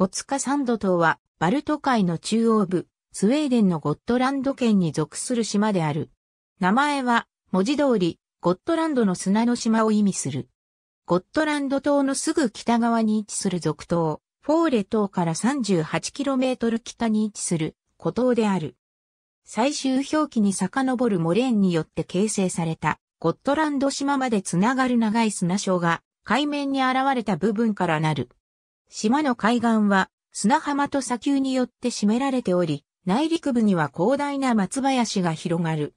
ゴツカサンド島は、バルト海の中央部、スウェーデンのゴットランド県に属する島である。名前は、文字通り、ゴットランドの砂の島を意味する。ゴットランド島のすぐ北側に位置する属島、フォーレ島から 38km 北に位置する古島である。最終表記に遡るモレーンによって形成されたゴットランド島までつながる長い砂礁が海面に現れた部分からなる。島の海岸は砂浜と砂丘によって占められており、内陸部には広大な松林が広がる。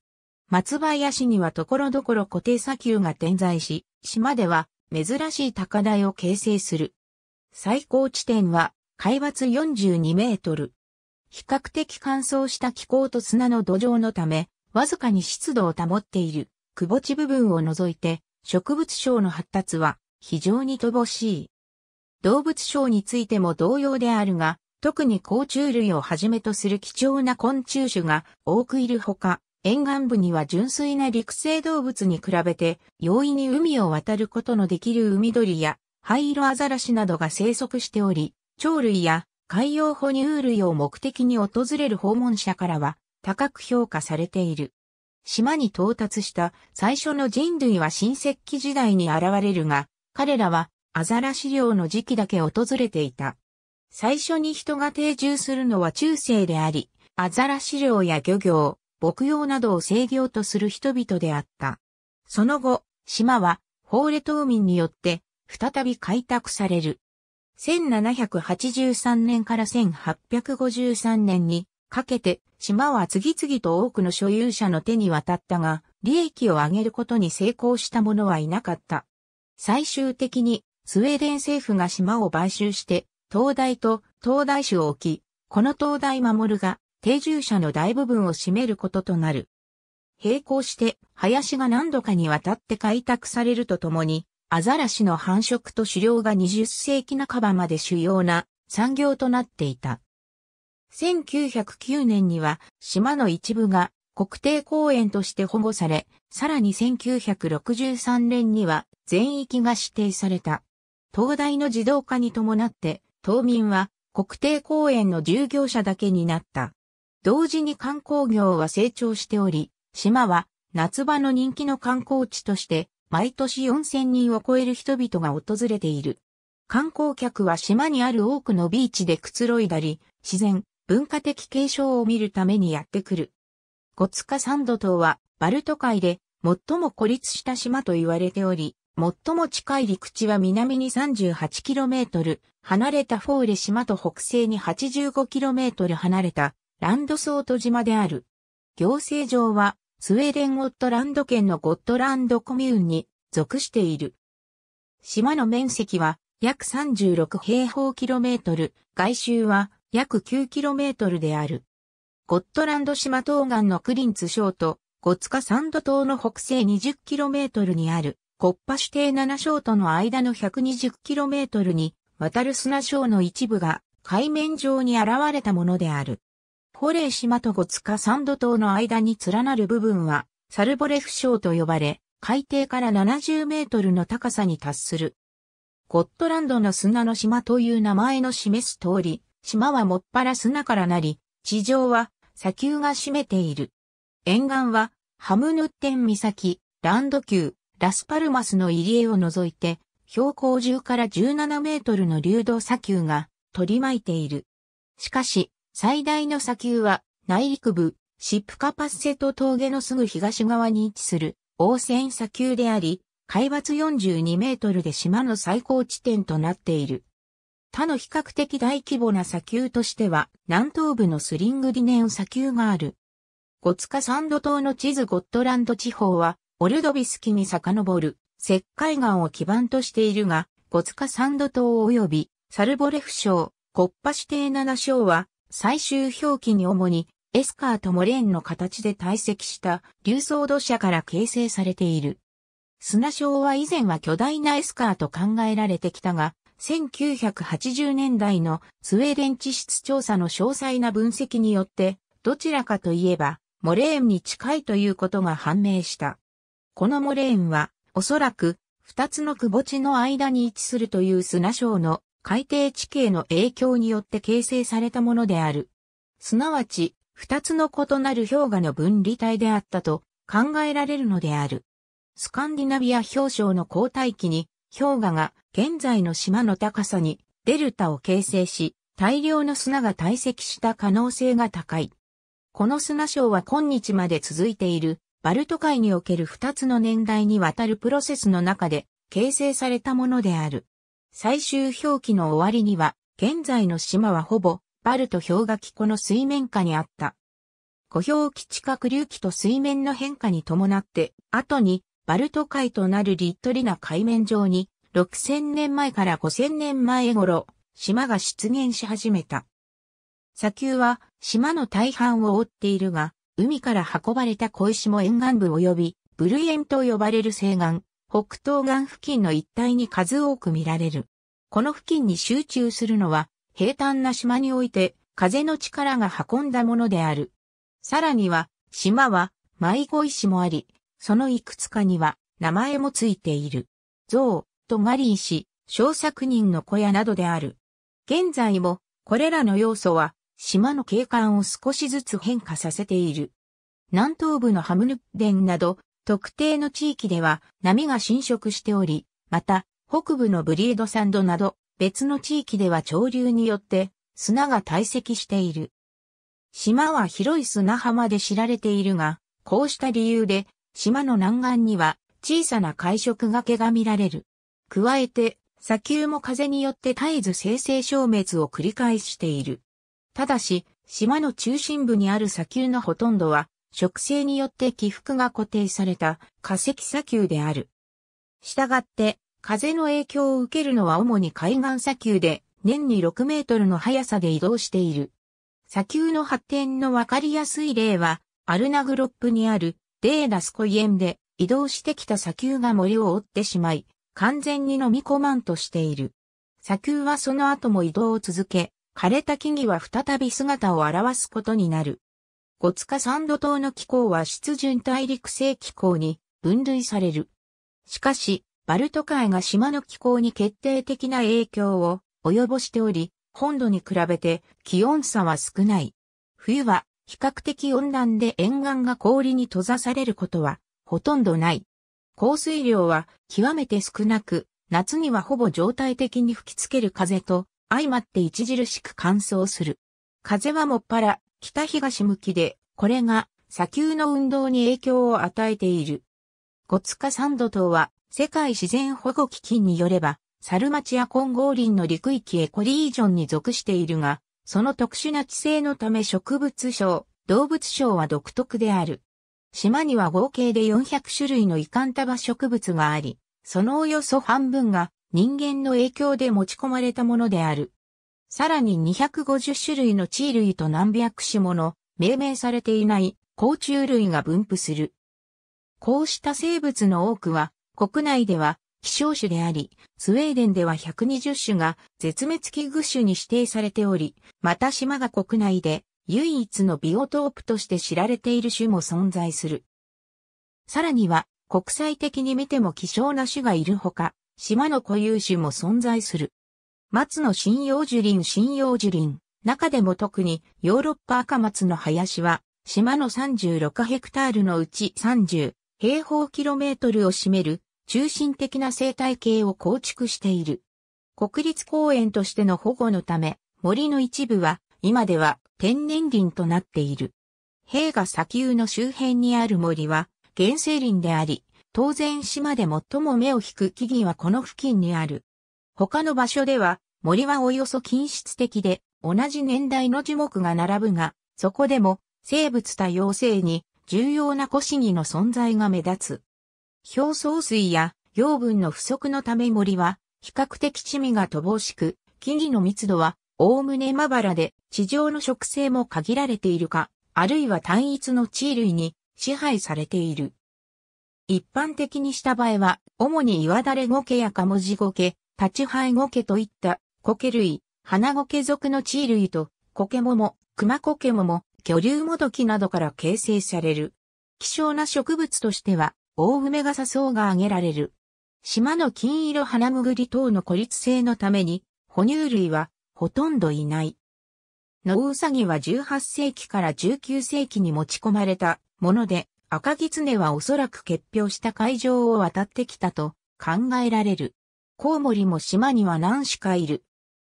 松林には所々固定砂丘が点在し、島では珍しい高台を形成する。最高地点は海抜42メートル。比較的乾燥した気候と砂の土壌のため、わずかに湿度を保っている、窪地部分を除いて、植物症の発達は非常に乏しい。動物賞についても同様であるが、特に甲虫類をはじめとする貴重な昆虫種が多くいるほか、沿岸部には純粋な陸生動物に比べて容易に海を渡ることのできる海鳥や灰色アザラシなどが生息しており、鳥類や海洋哺乳類を目的に訪れる訪問者からは高く評価されている。島に到達した最初の人類は新石器時代に現れるが、彼らはアザラシ漁の時期だけ訪れていた。最初に人が定住するのは中世であり、アザラシ漁や漁業、牧羊などを制御とする人々であった。その後、島は、法令島民によって、再び開拓される。1783年から1853年にかけて、島は次々と多くの所有者の手に渡ったが、利益を上げることに成功した者はいなかった。最終的にスウェーデン政府が島を買収して、灯台と灯台種を置き、この灯台守るが定住者の大部分を占めることとなる。並行して、林が何度かにわたって開拓されるとともに、アザラシの繁殖と狩猟が20世紀半ばまで主要な産業となっていた。1909年には島の一部が国定公園として保護され、さらに1963年には全域が指定された。東大の自動化に伴って、島民は国定公園の従業者だけになった。同時に観光業は成長しており、島は夏場の人気の観光地として、毎年4000人を超える人々が訪れている。観光客は島にある多くのビーチでくつろいだり、自然、文化的継承を見るためにやってくる。ゴツカサンド島は、バルト海で最も孤立した島と言われており、最も近い陸地は南に 38km 離れたフォーレ島と北西に 85km 離れたランドソート島である。行政上はスウェーデン・ゴットランド県のゴットランドコミューンに属している。島の面積は約36平方キロメートル、外周は約9キロメートルである。ゴットランド島東岸のクリンツ省とゴツカサンド島の北西20キロメートルにある国波指定7章との間の 120km に渡る砂章の一部が海面上に現れたものである。ホレー島とゴツカサンド島の間に連なる部分はサルボレフ章と呼ばれ、海底から70メートルの高さに達する。ゴットランドの砂の島という名前の示す通り、島はもっぱら砂からなり、地上は砂丘が占めている。沿岸はハムヌッテン岬、ランド級、ラスパルマスの入り江を除いて、標高10から17メートルの流動砂丘が取り巻いている。しかし、最大の砂丘は内陸部、シップカパッセト峠のすぐ東側に位置する温泉砂丘であり、海抜42メートルで島の最高地点となっている。他の比較的大規模な砂丘としては、南東部のスリングリネン砂丘がある。ゴツカサンド島の地図ゴットランド地方は、オルドビスキに遡る、石灰岩を基盤としているが、ゴツカサンド島及び、サルボレフ省、コッパ指定7省は、最終表記に主に、エスカーとモレーンの形で堆積した流層土砂から形成されている。砂礁は以前は巨大なエスカーと考えられてきたが、1980年代のスウェーデン地質調査の詳細な分析によって、どちらかといえば、モレーンに近いということが判明した。このモレーンは、おそらく、二つの窪地の間に位置するという砂礁の海底地形の影響によって形成されたものである。すなわち、二つの異なる氷河の分離帯であったと考えられるのである。スカンディナビア氷床の交代期に、氷河が現在の島の高さにデルタを形成し、大量の砂が堆積した可能性が高い。この砂礁は今日まで続いているバルト海における二つの年代にわたるプロセスの中で形成されたものである。最終表記の終わりには、現在の島はほぼ、バルト氷河期湖の水面下にあった。湖氷基地下流期と水面の変化に伴って、後に、バルト海となるリットリナ海面上に、6000年前から5000年前頃、島が出現し始めた。砂丘は島の大半を覆っているが、海から運ばれた小石も沿岸部及び、ブルイエンと呼ばれる西岸、北東岸付近の一帯に数多く見られる。この付近に集中するのは、平坦な島において、風の力が運んだものである。さらには、島は迷子石もあり、そのいくつかには名前もついている。象、とマリン氏、小作人の小屋などである。現在も、これらの要素は島の景観を少しずつ変化させている。南東部のハムヌッデンなど、特定の地域では波が浸食しており、また、北部のブリードサンドなど、別の地域では潮流によって砂が堆積している。島は広い砂浜で知られているが、こうした理由で島の南岸には小さな海食がけが見られる。加えて、砂丘も風によって絶えず生成消滅を繰り返している。ただし、島の中心部にある砂丘のほとんどは、植生によって起伏が固定された化石砂丘である。したがって、風の影響を受けるのは主に海岸砂丘で、年に6メートルの速さで移動している。砂丘の発展のわかりやすい例は、アルナグロップにあるデーラスコイエンで移動してきた砂丘が森を追ってしまい、完全に飲み込まんとしている。砂丘はその後も移動を続け、枯れた木々は再び姿を現すことになる。ゴツカサンド島の気候は湿潤大陸性気候に分類される。しかし、バルト海が島の気候に決定的な影響を及ぼしており、本土に比べて気温差は少ない。冬は比較的温暖で沿岸が氷に閉ざされることはほとんどない。降水量は極めて少なく、夏にはほぼ状態的に吹きつける風と相まって著しく乾燥する。風はもっぱら、北東向きで、これが砂丘の運動に影響を与えている。ゴツカサンド島は、世界自然保護基金によれば、サルコンゴーリ林の陸域エコリージョンに属しているが、その特殊な地性のため植物省、動物省は独特である。島には合計で400種類のイカンタバ植物があり、そのおよそ半分が人間の影響で持ち込まれたものである。さらに250種類の地衣類と何百種もの命名されていない甲虫類が分布する。こうした生物の多くは国内では希少種であり、スウェーデンでは120種が絶滅危惧種に指定されており、また島が国内で唯一のビオトープとして知られている種も存在する。さらには国際的に見ても希少な種がいるほか、島の固有種も存在する。松の針葉樹林針葉樹林、中でも特にヨーロッパ赤松の林は、島の36ヘクタールのうち30平方キロメートルを占める中心的な生態系を構築している。国立公園としての保護のため、森の一部は今では天然林となっている。平河砂丘の周辺にある森は原生林であり、当然島で最も目を引く木々はこの付近にある。他の場所では森はおよそ均質的で同じ年代の樹木が並ぶが、そこでも生物多様性に重要な古木々の存在が目立つ。表層水や養分の不足のため森は比較的地味が乏しく、木々の密度はおおむねまばらで地上の植生も限られているか、あるいは単一の地位類に支配されている。一般的にした場合は、主に岩だれ苔やカモジ苔、立ち生え苔といった苔類、花苔属の地類と、苔桃、熊苔も、巨竜もどきなどから形成される。希少な植物としては、大梅が笹草が挙げられる。島の金色花むぐり等の孤立性のために、哺乳類はほとんどいない。ノウサギは18世紀から19世紀に持ち込まれたもので、赤狐はおそらく結氷した海上を渡ってきたと考えられる。コウモリも島には何種かいる。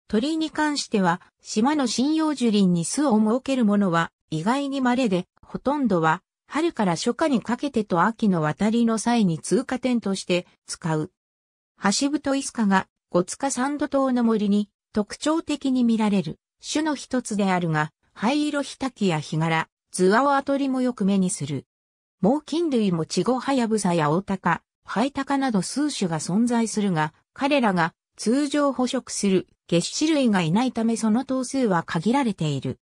鳥に関しては、島の針葉樹林に巣を設けるものは意外に稀で、ほとんどは春から初夏にかけてと秋の渡りの際に通過点として使う。ハシブトイスカが五ツカサンド島の森に特徴的に見られる種の一つであるが、灰色ヒタキやヒガラ、ズワオアトリもよく目にする。猛禽類もチゴハヤブサやオオタカ、ハイタカなど数種が存在するが、彼らが通常捕食する月種類がいないためその頭数は限られている。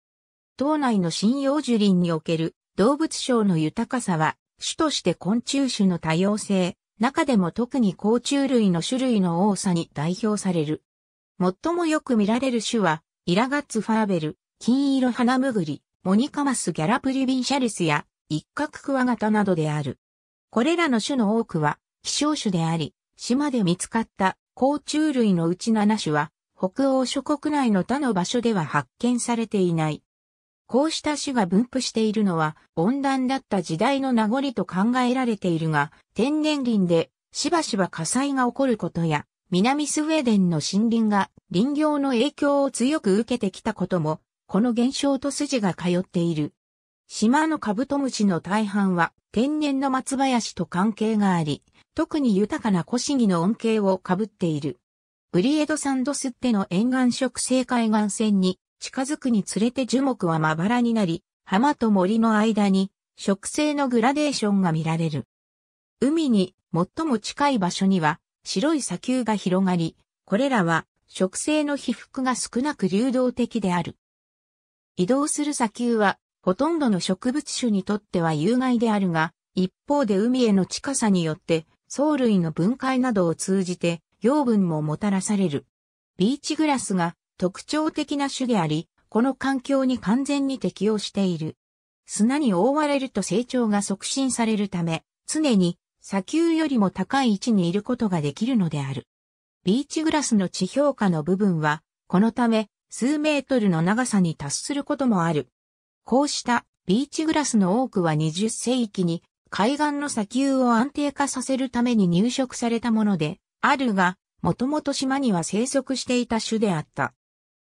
島内の針葉樹林における動物省の豊かさは、種として昆虫種の多様性、中でも特に甲虫類の種類の多さに代表される。最もよく見られる種は、イラガッツファーベル、金色ハナムグリ、モニカマスギャラプリビンシャルスや、一角クワガタなどである。これらの種の多くは希少種であり、島で見つかった甲虫類のうち7種は、北欧諸国内の他の場所では発見されていない。こうした種が分布しているのは温暖だった時代の名残と考えられているが、天然林でしばしば火災が起こることや、南スウェーデンの森林が林業の影響を強く受けてきたことも、この現象と筋が通っている。島のカブトムシの大半は天然の松林と関係があり、特に豊かな古シギの恩恵を被っている。ブリエドサンドスっての沿岸植生海岸線に近づくにつれて樹木はまばらになり、浜と森の間に植生のグラデーションが見られる。海に最も近い場所には白い砂丘が広がり、これらは植生の被覆が少なく流動的である。移動する砂丘はほとんどの植物種にとっては有害であるが、一方で海への近さによって、藻類の分解などを通じて養分ももたらされる。ビーチグラスが特徴的な種であり、この環境に完全に適応している。砂に覆われると成長が促進されるため、常に砂丘よりも高い位置にいることができるのである。ビーチグラスの地表下の部分は、このため数メートルの長さに達することもある。こうしたビーチグラスの多くは20世紀に海岸の砂丘を安定化させるために入植されたもので、あるが、もともと島には生息していた種であった。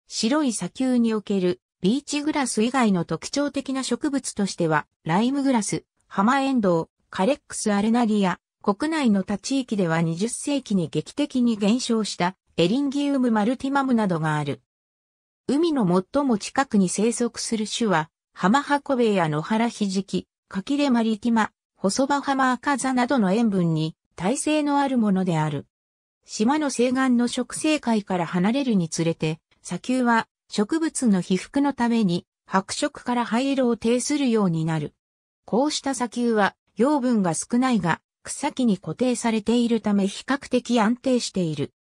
白い砂丘におけるビーチグラス以外の特徴的な植物としては、ライムグラス、ハマエンドウ、カレックスアレナリア、国内の他地域では20世紀に劇的に減少したエリンギウムマルティマムなどがある。海の最も近くに生息する種は浜箱部や野原ひじき、柿でマリティマ、細葉浜赤座などの塩分に耐性のあるものである。島の西岸の植生界から離れるにつれて、砂丘は植物の被覆のために白色から灰色を呈するようになる。こうした砂丘は養分が少ないが草木に固定されているため比較的安定している。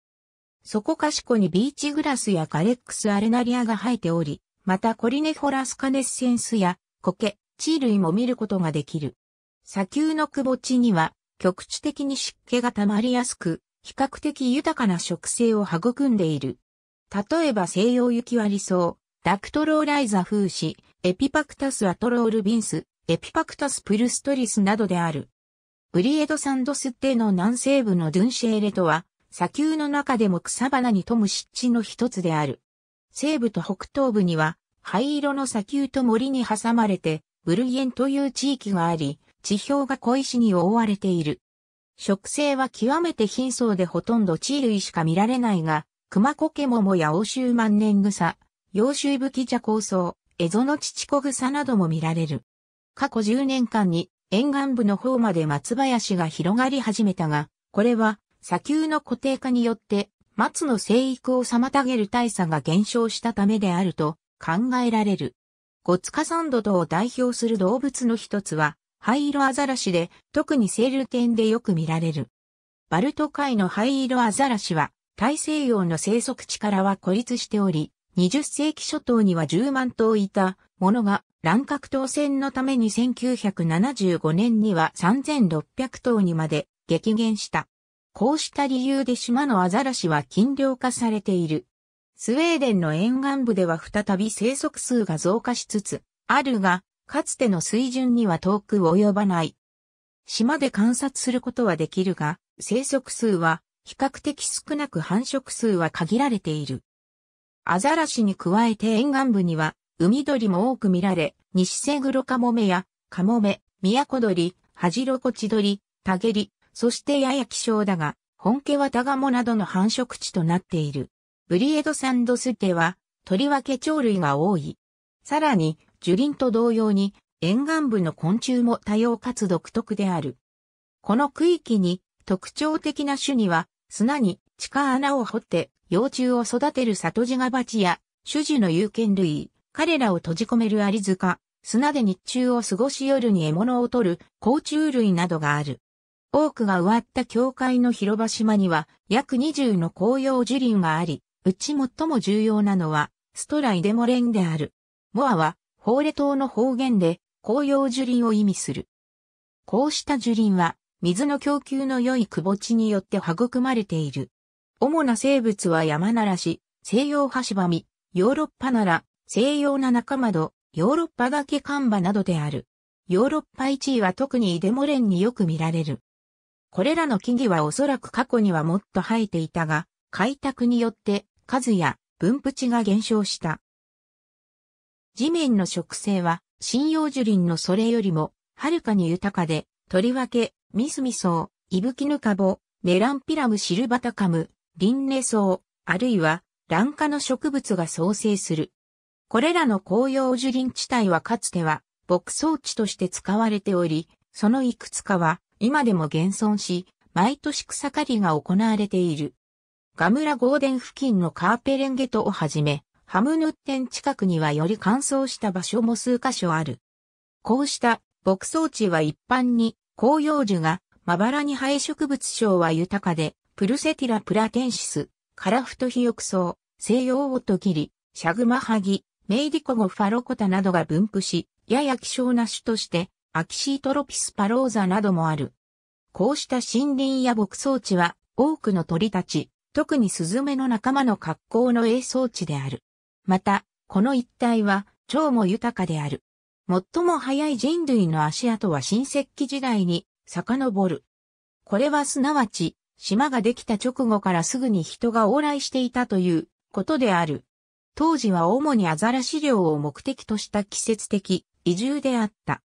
そこかしこにビーチグラスやガレックスアレナリアが生えており、またコリネホラスカネッセンスや苔、地類も見ることができる。砂丘のくぼ地には局地的に湿気が溜まりやすく、比較的豊かな植生を育んでいる。例えば西洋雪割草、ダクトローライザ風刺、エピパクタスアトロールビンス、エピパクタスプルストリスなどである。ブリエドサンドステの南西部のドゥンシェーレとは、砂丘の中でも草花に富む湿地の一つである。西部と北東部には、灰色の砂丘と森に挟まれて、ブルイエンという地域があり、地表が小石に覆われている。植生は極めて貧相でほとんど地類しか見られないが、熊コケモモや欧州万年草、洋州武器茶構想、ウソのエゾ草チチコなども見られる。過去10年間に沿岸部の方まで松林が広がり始めたが、これは砂丘の固定化によって松の生育を妨げる大差が減少したためであると考えられる。ゴツカサンドドを代表する動物の一つは、灰色アザラシで、特にセール店でよく見られる。バルト海の灰色アザラシは、大西洋の生息地からは孤立しており、20世紀初頭には10万頭いたものが、乱獲当選のために1975年には3600頭にまで激減した。こうした理由で島のアザラシは禁漁化されている。スウェーデンの沿岸部では再び生息数が増加しつつ、あるが、かつての水準には遠く及ばない。島で観察することはできるが、生息数は比較的少なく繁殖数は限られている。アザラシに加えて沿岸部には海鳥も多く見られ、ニシセグロカモメやカモメ、ミヤコドリ、ハジロコチドリ、タゲリ、そしてやや希少だが、本家はタガモなどの繁殖地となっている。ブリエドサンドステは、とりわけ鳥類が多い。さらに、樹林と同様に、沿岸部の昆虫も多様かつ独特である。この区域に、特徴的な種には、砂に地下穴を掘って、幼虫を育てる里地がガバチや、種樹の有権類、彼らを閉じ込めるアリ塚、砂で日中を過ごし夜に獲物を取る甲虫類などがある。多くが植わった教会の広場島には約20の紅葉樹林があり、うち最も重要なのはストライデモレンである。モアはホーレ島の方言で紅葉樹林を意味する。こうした樹林は水の供給の良い窪地によって育まれている。主な生物は山ならし、西洋ハシバミ、ヨーロッパなら、西洋な仲間ど、ヨーロッパ崖カンバなどである。ヨーロッパ一位は特にイデモレンによく見られる。これらの木々はおそらく過去にはもっと生えていたが、開拓によって数や分布地が減少した。地面の植生は、針葉樹林のそれよりも、はるかに豊かで、とりわけ、ミスミソウ、イブキヌカボ、メランピラムシルバタカム、リンネソウ、あるいは、ンカの植物が創生する。これらの紅葉樹林地帯はかつては、牧草地として使われており、そのいくつかは、今でも現存し、毎年草刈りが行われている。ガムラゴーデン付近のカーペレンゲトをはじめ、ハムヌッテン近くにはより乾燥した場所も数箇所ある。こうした牧草地は一般に紅葉樹がまばらに生え植物症は豊かで、プルセティラプラテンシス、カラフトヒヨクソウ、西洋オトギリ、シャグマハギ、メイディコゴファロコタなどが分布し、やや希少な種としてアキシートロピスパローザなどもある。こうした森林や牧草地は多くの鳥たち、特にスズメの仲間の格好の栄草地である。また、この一帯は蝶も豊かである。最も早い人類の足跡は新石器時代に遡る。これはすなわち、島ができた直後からすぐに人が往来していたということである。当時は主にアザラシ漁を目的とした季節的移住であった。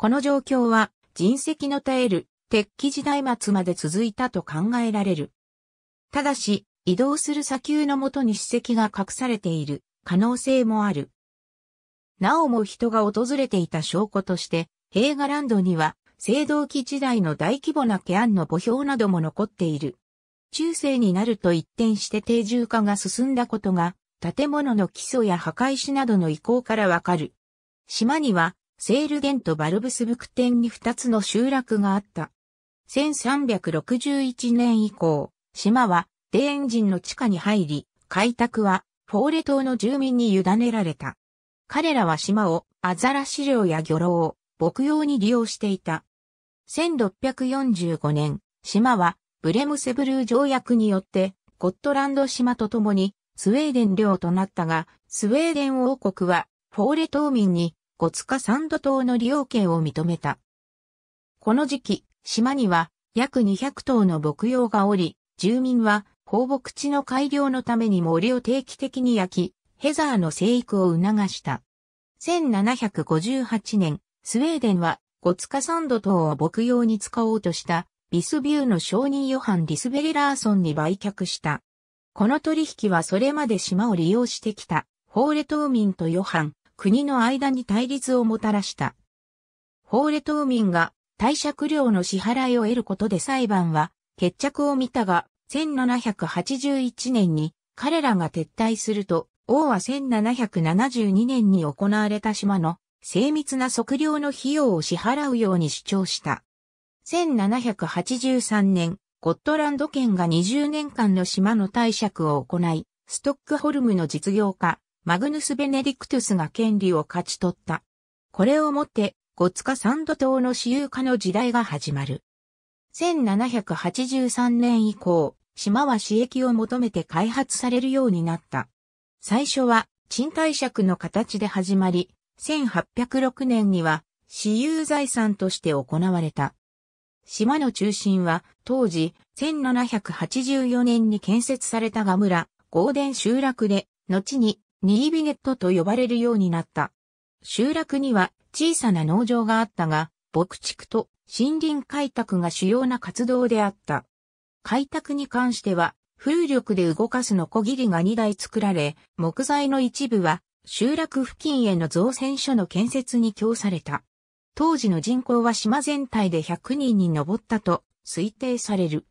この状況は人石の絶える鉄器時代末まで続いたと考えられる。ただし、移動する砂丘のもとに史跡が隠されている可能性もある。なおも人が訪れていた証拠として、ヘーガランドには、青銅器時代の大規模なケアンの墓標なども残っている。中世になると一転して定住化が進んだことが、建物の基礎や墓石などの移行からわかる。島にはセールゲンとバルブスブクテンに2つの集落があった。1361年以降、島はデーン人の地下に入り、開拓はフォーレ島の住民に委ねられた。彼らは島をアザラシ漁や魚郎、牧羊に利用していた。1645年、島はブレムセブルー条約によってゴットランド島と共にスウェーデン領となったが、スウェーデン王国はフォーレ島民に五塚三度島の利用権を認めた。この時期、島には約200頭の牧羊がおり、住民は放牧地の改良のために森を定期的に焼き、ヘザーの生育を促した。1758年、スウェーデンはゴツカサンド島を牧羊に使おうとしたビスビューの商人ヨハン・リスベリラーソンに売却した。この取引はそれまで島を利用してきた、ホーレ島民とヨハン、国の間に対立をもたらした。法令島民が貸借料の支払いを得ることで裁判は決着を見たが、1781年に彼らが撤退すると、王は1772年に行われた島の精密な測量の費用を支払うように主張した。1783年、ゴットランド県が20年間の島の貸借を行い、ストックホルムの実業家、マグヌス・ベネディクトゥスが権利を勝ち取った。これをもって、ゴツカサンド島の私有化の時代が始まる。1783年以降、島は私益を求めて開発されるようになった。最初は賃貸借の形で始まり、1806年には私有財産として行われた。島の中心は当時1784年に建設されたガラ、ゴーデン集落で、後にニービゲットと呼ばれるようになった。集落には小さな農場があったが、牧畜と森林開拓が主要な活動であった。開拓に関しては、風力で動かすのこぎりが2台作られ、木材の一部は集落付近への造船所の建設に供された。当時の人口は島全体で100人に上ったと推定される。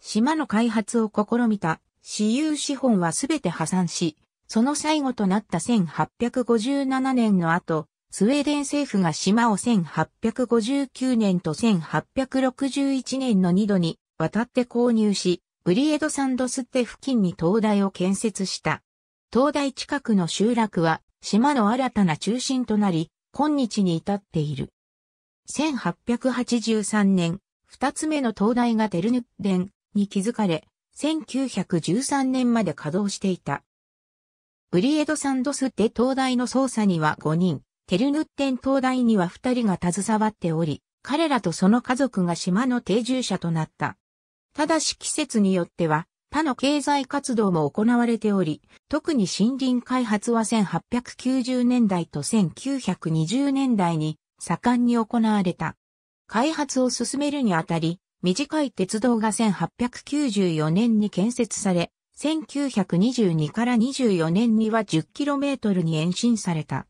島の開発を試みた私有資本はすべて破産し、その最後となった1857年の後、スウェーデン政府が島を1859年と1861年の2度に渡って購入し、ブリエドサンドステ付近に灯台を建設した。灯台近くの集落は島の新たな中心となり、今日に至っている。1883年、二つ目の灯台がテルヌッデンに築かれ、1913年まで稼働していた。ブリエド・サンドスって灯台の捜査には5人、テルヌッテン灯台には2人が携わっており、彼らとその家族が島の定住者となった。ただし季節によっては、他の経済活動も行われており、特に森林開発は1890年代と1920年代に盛んに行われた。開発を進めるにあたり、短い鉄道が1894年に建設され、1922から24年には 10km に延伸された。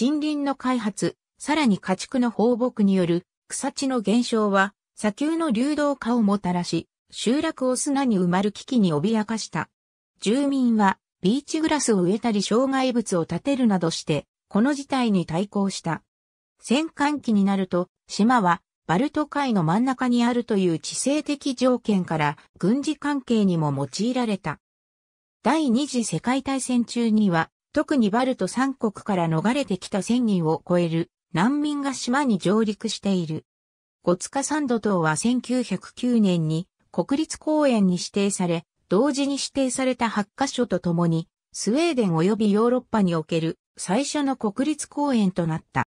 森林の開発、さらに家畜の放牧による草地の減少は砂丘の流動化をもたらし、集落を砂に埋まる危機に脅かした。住民はビーチグラスを植えたり障害物を建てるなどして、この事態に対抗した。戦艦期になると、島はバルト海の真ん中にあるという地政的条件から軍事関係にも用いられた。第二次世界大戦中には、特にバルト三国から逃れてきた千人を超える難民が島に上陸している。ゴツカサンド島は1909年に国立公園に指定され、同時に指定された8カ所とともに、スウェーデン及びヨーロッパにおける最初の国立公園となった。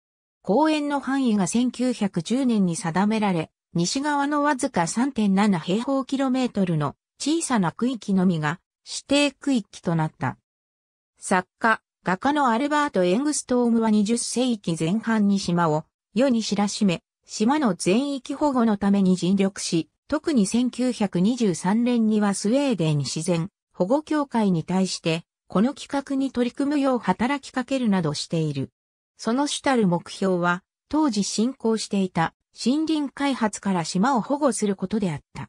公園の範囲が1910年に定められ、西側のわずか3.7平方キロメートルの小さな区域のみが指定区域となった。作家、画家のアルバート・エングストームは20世紀前半に島を世に知らしめ、島の全域保護のために尽力し、特に1923年にはスウェーデン自然保護協会に対して、この企画に取り組むよう働きかけるなどしている。その主たる目標は、当時進行していた森林開発から島を保護することであった。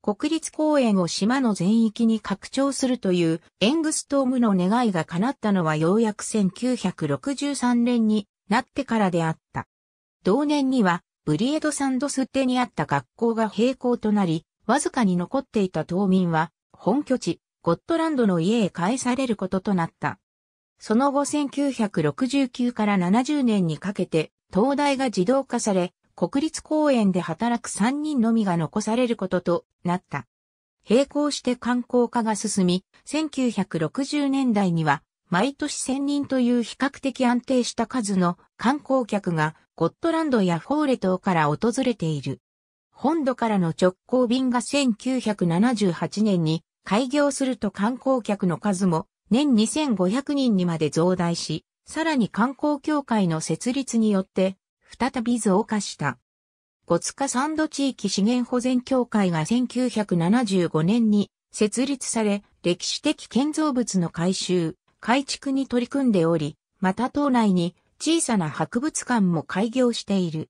国立公園を島の全域に拡張するというエングストームの願いが叶ったのはようやく1963年になってからであった。同年にはブリエドサンドステにあった学校が閉校となり、わずかに残っていた島民は本拠地ゴットランドの家へ返されることとなった。その後1969から70年にかけて、東大が自動化され、国立公園で働く3人のみが残されることとなった。並行して観光化が進み、1960年代には毎年1000人という比較的安定した数の観光客がゴットランドやフォーレ島から訪れている。本土からの直行便が1978年に開業すると観光客の数も年2500人にまで増大し、さらに観光協会の設立によって、再び増加した。五塚三度地域資源保全協会が1975年に設立され、歴史的建造物の改修、改築に取り組んでおり、また島内に小さな博物館も開業している。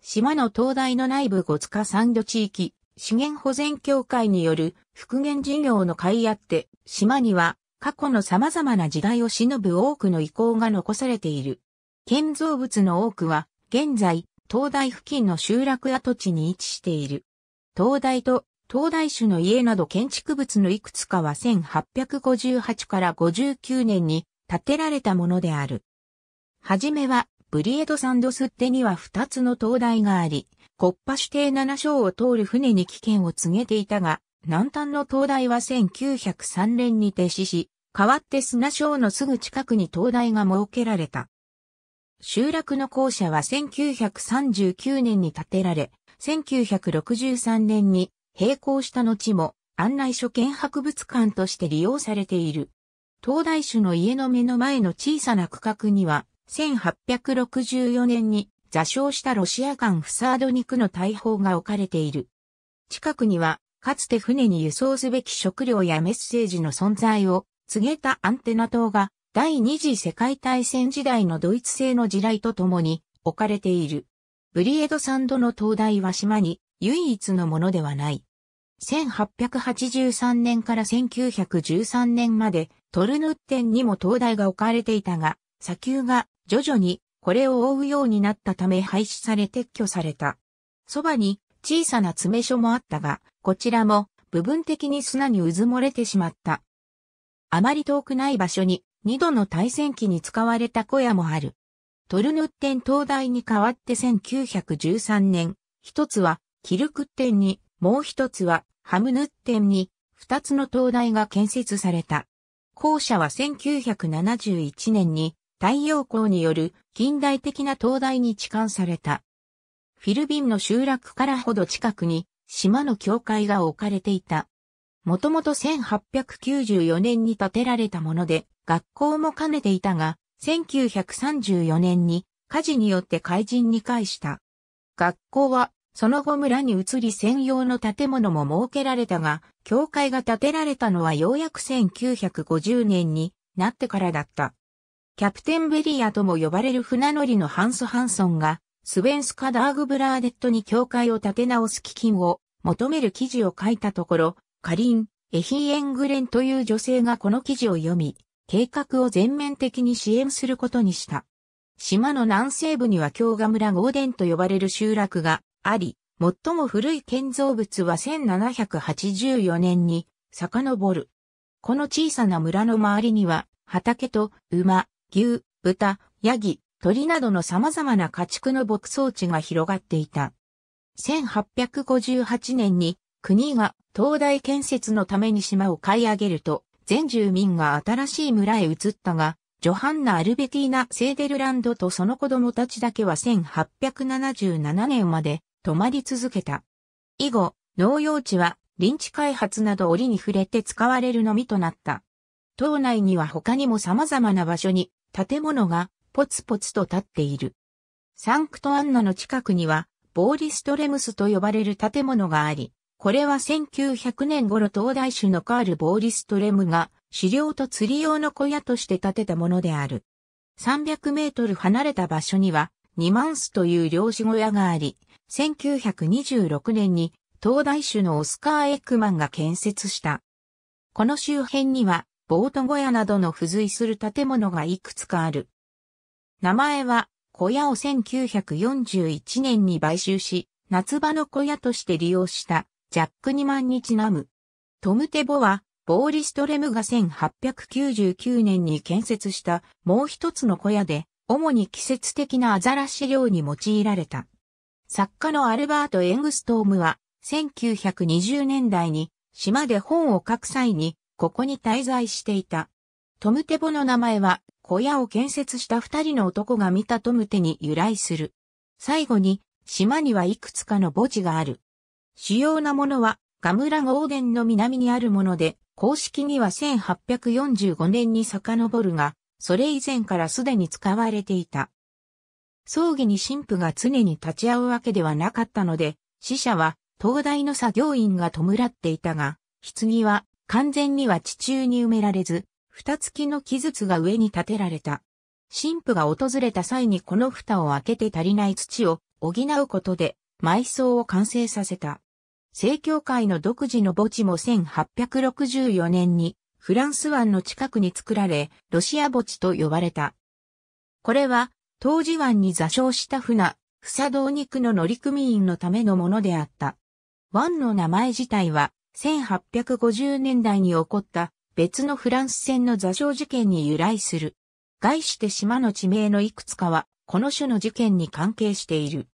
島の灯台の内部五塚三度地域、資源保全協会による復元事業の会あって、島には過去の様々な時代を忍ぶ多くの遺構が残されている。建造物の多くは、現在、東大付近の集落跡地に位置している。東大と東大種の家など建築物のいくつかは1858から59年に建てられたものである。はじめは、ブリエドサンドスッテには2つの灯台があり、国波指定7章を通る船に危険を告げていたが、南端の灯台は1903年に停止し、代わって砂章のすぐ近くに灯台が設けられた。集落の校舎は1939年に建てられ、1963年に閉校した後も案内所兼博物館として利用されている。灯台種の家の目の前の小さな区画には、1864年に座礁したロシア艦フサードニクの大砲が置かれている。近くにはかつて船に輸送すべき食料やメッセージの存在を告げたアンテナ塔が第二次世界大戦時代のドイツ製の地雷と共に置かれている。ブリエドサンドの灯台は島に唯一のものではない。1883年から1913年までトルヌッテンにも灯台が置かれていたが、砂丘が徐々にこれを覆うようになったため廃止され撤去された。そばに小さな詰め所もあったが、こちらも部分的に砂にうずもれてしまった。あまり遠くない場所に二度の対戦期に使われた小屋もある。トルヌッテン灯台に代わって1913年、一つはキルクッテンに、もう一つはハムヌッテンに、二つの灯台が建設された。校舎は1971年に太陽光による近代的な灯台に置換された。フィルビンの集落からほど近くに島の教会が置かれていた。もともと1894年に建てられたもので、学校も兼ねていたが、1934年に火事によって怪人に返した。学校は、その後村に移り専用の建物も設けられたが、教会が建てられたのはようやく1950年になってからだった。キャプテンベリアとも呼ばれる船乗りのハンス・ハンソンが、スベンスカ・ダーグブラーデットに教会を建て直す基金を求める記事を書いたところ、カリン、エヒエングレンという女性がこの記事を読み、計画を全面的に支援することにした。島の南西部には京賀村ゴーデンと呼ばれる集落があり、最も古い建造物は1784年に遡る。この小さな村の周りには畑と馬、牛、豚、ヤギ、鳥などの様々な家畜の牧草地が広がっていた。1858年に国が東大建設のために島を買い上げると、全住民が新しい村へ移ったが、ジョハンナ・アルベティーナ・セーデルランドとその子供たちだけは1877年まで泊まり続けた。以後、農用地は林地開発など折に触れて使われるのみとなった。島内には他にも様々な場所に建物がポツポツと建っている。サンクトアンナの近くにはボーリストレムスと呼ばれる建物があり、これは1900年頃東大種のカール・ボーリストレムが狩猟と釣り用の小屋として建てたものである。300メートル離れた場所には、ニマンスという漁師小屋があり、1926年に東大種のオスカー・エックマンが建設した。この周辺には、ボート小屋などの付随する建物がいくつかある。名前は、小屋を1941年に買収し、夏場の小屋として利用したジャック・ニマンにちなむ。トム・テボは、ボーリストレムが1899年に建設したもう一つの小屋で、主に季節的なアザラシ漁に用いられた。作家のアルバート・エングストームは、1920年代に島で本を書く際に、ここに滞在していた。トム・テボの名前は小屋を建設した二人の男が見たとむてに由来する。最後に、島にはいくつかの墓地がある。主要なものは、ガムラ高原の南にあるもので、公式には1845年に遡るが、それ以前からすでに使われていた。葬儀に神父が常に立ち会うわけではなかったので、死者は東大の作業員が弔っていたが、棺は完全には地中に埋められず、蓋付きの木筒が上に建てられた。神父が訪れた際にこの蓋を開けて足りない土を補うことで埋葬を完成させた。正教会の独自の墓地も1864年にフランス湾の近くに作られ、ロシア墓地と呼ばれた。これは、当時湾に座礁した船、房道肉の乗組員のためのものであった。湾の名前自体は、1850年代に起こった別のフランス船の座礁事件に由来する。概して島の地名のいくつかは、この種の事件に関係している。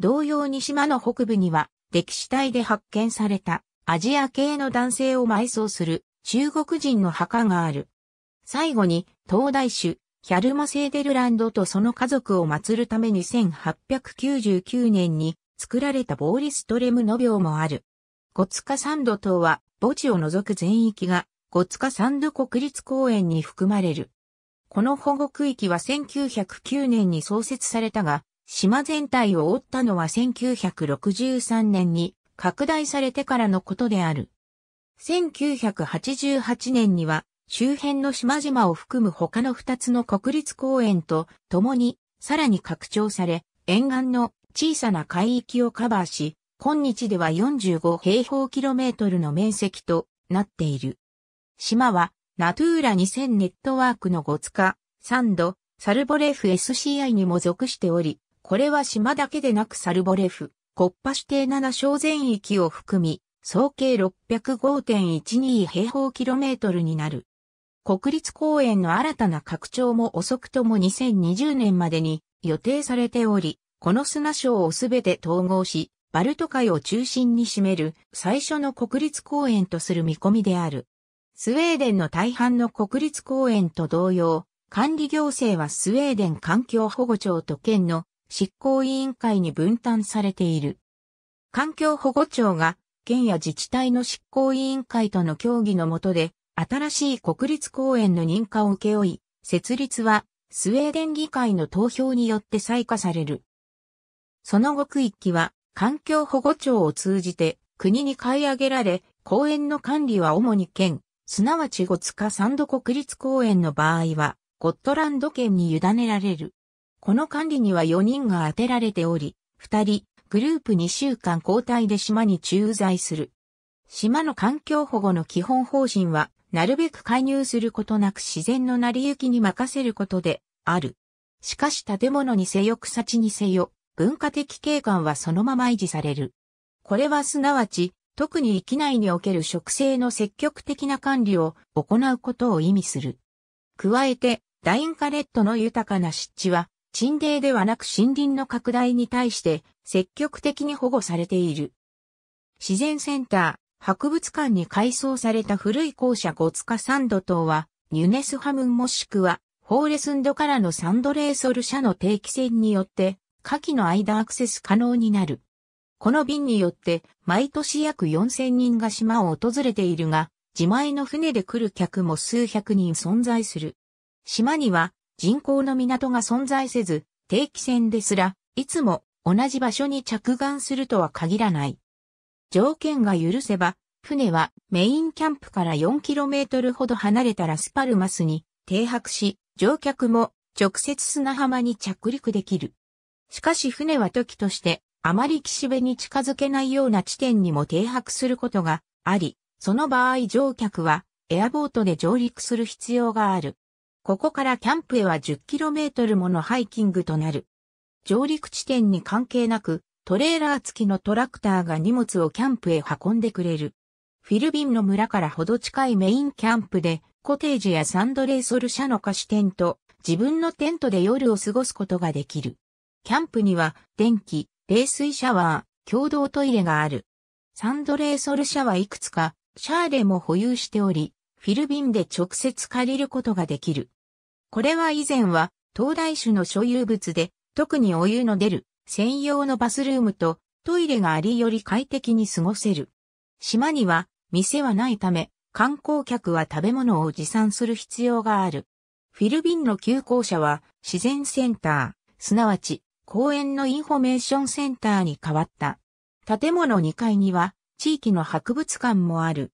同様に島の北部には、歴史体で発見されたアジア系の男性を埋葬する中国人の墓がある。最後に、東大種、ヒャルマ・セーデルランドとその家族を祀るために1899年に作られたボーリストレムの廟もある。ゴツカサンド島は墓地を除く全域がゴツカサンド国立公園に含まれる。この保護区域は1909年に創設されたが、島全体を覆ったのは1963年に拡大されてからのことである。1988年には周辺の島々を含む他の2つの国立公園と共にさらに拡張され、沿岸の小さな海域をカバーし、今日では45平方キロメートルの面積となっている。島は、ナトゥーラ2000ネットワークのゴツカ、サンド、サルボレフ SCI にも属しており、これは島だけでなくサルボレフ、コッパ指定7小全域を含み、総計605.12平方キロメートルになる。国立公園の新たな拡張も遅くとも2020年までに予定されており、この砂礁をすべて統合し、バルト海を中心に占める最初の国立公園とする見込みである。スウェーデンの大半の国立公園と同様、管理行政はスウェーデン環境保護庁と県の執行委員会に分担されている。環境保護庁が県や自治体の執行委員会との協議のもとで、新しい国立公園の認可を請け負い、設立はスウェーデン議会の投票によって採火される。その後区域は環境保護庁を通じて国に買い上げられ、公園の管理は主に県、すなわちゴツカサンド国立公園の場合は、ゴットランド県に委ねられる。この管理には4人が当てられており、2人、グループ2週間交代で島に駐在する。島の環境保護の基本方針は、なるべく介入することなく自然の成り行きに任せることで、ある。しかし建物にせよ草地にせよ、文化的景観はそのまま維持される。これはすなわち、特に域内における植生の積極的な管理を行うことを意味する。加えて、ダインカレットの豊かな湿地は、沈泥ではなく森林の拡大に対して積極的に保護されている。自然センター、博物館に改装された古い校舎ゴツカサンド島は、ユネスハムンもしくは、ホーレスンドからのサンドレーソル社の定期船によって、下記の間アクセス可能になる。この便によって、毎年約4000人が島を訪れているが、自前の船で来る客も数百人存在する。島には人工の港が存在せず、定期船ですら、いつも同じ場所に着岸するとは限らない。条件が許せば、船はメインキャンプから 4km ほど離れたラスパルマスに停泊し、乗客も直接砂浜に着陸できる。しかし船は時としてあまり岸辺に近づけないような地点にも停泊することがあり、その場合乗客はエアボートで上陸する必要がある。ここからキャンプへは 10km ものハイキングとなる。上陸地点に関係なく、トレーラー付きのトラクターが荷物をキャンプへ運んでくれる。フィルビンの村からほど近いメインキャンプで、コテージやサンドレーソル社の貸し店と、自分のテントで夜を過ごすことができる。キャンプには、電気、冷水シャワー、共同トイレがある。サンドレーソル社はいくつか、シャーレも保有しており、フィルビンで直接借りることができる。これは以前は、東大種の所有物で、特にお湯の出る、専用のバスルームと、トイレがありより快適に過ごせる。島には、店はないため、観光客は食べ物を持参する必要がある。フィルビンの急校舎は、自然センター、すなわち、公園のインフォメーションセンターに変わった。建物2階には地域の博物館もある。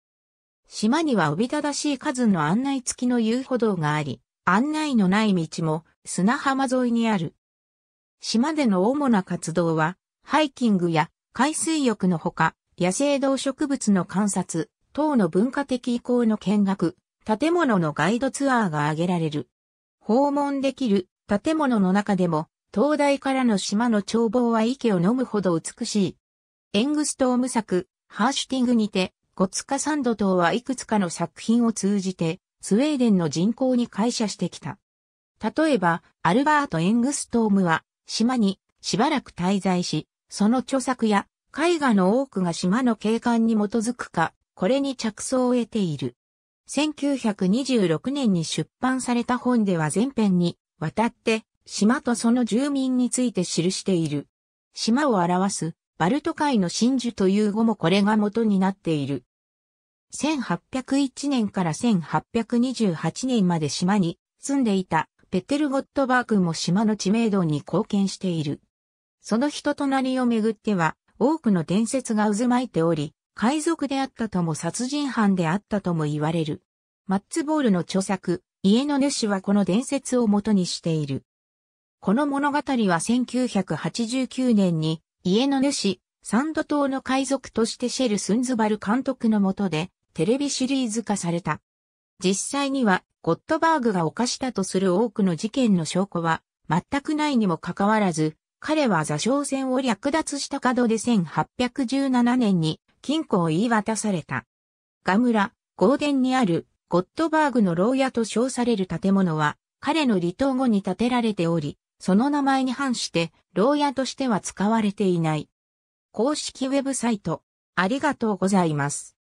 島にはおびただしい数の案内付きの遊歩道があり、案内のない道も砂浜沿いにある。島での主な活動は、ハイキングや海水浴のほか、野生動植物の観察、等の文化的移行の見学、建物のガイドツアーが挙げられる。訪問できる建物の中でも灯台からの島の眺望は息を飲むほど美しい。エングストーム作、ハーシュティングにて、ゴツカサンド島はいくつかの作品を通じて、スウェーデンの人口に会社してきた。例えば、アルバート・エングストームは、島にしばらく滞在し、その著作や絵画の多くが島の景観に基づくか、これに着想を得ている。1926年に出版された本では前編にわたって島とその住民について記している。島を表す、バルト海の真珠という語もこれが元になっている。1801年から1828年まで島に住んでいたペテルゴットバーグも島の知名度に貢献している。その人となりをめぐっては多くの伝説が渦巻いており、海賊であったとも殺人犯であったとも言われる。マッツボールの著作、家の主はこの伝説を元にしている。この物語は1989年に家の主、サンド島の海賊としてシェル・スンズバル監督の下でテレビシリーズ化された。実際にはゴッドバーグが犯したとする多くの事件の証拠は全くないにもかかわらず、彼は座礁船を略奪した角で1817年に金庫を言い渡された。ガムラ、ゴーデンにあるゴッドバーグの牢屋と称される建物は彼の離島後に建てられており、その名前に反して、牢屋としては使われていない。公式ウェブサイト、ありがとうございます。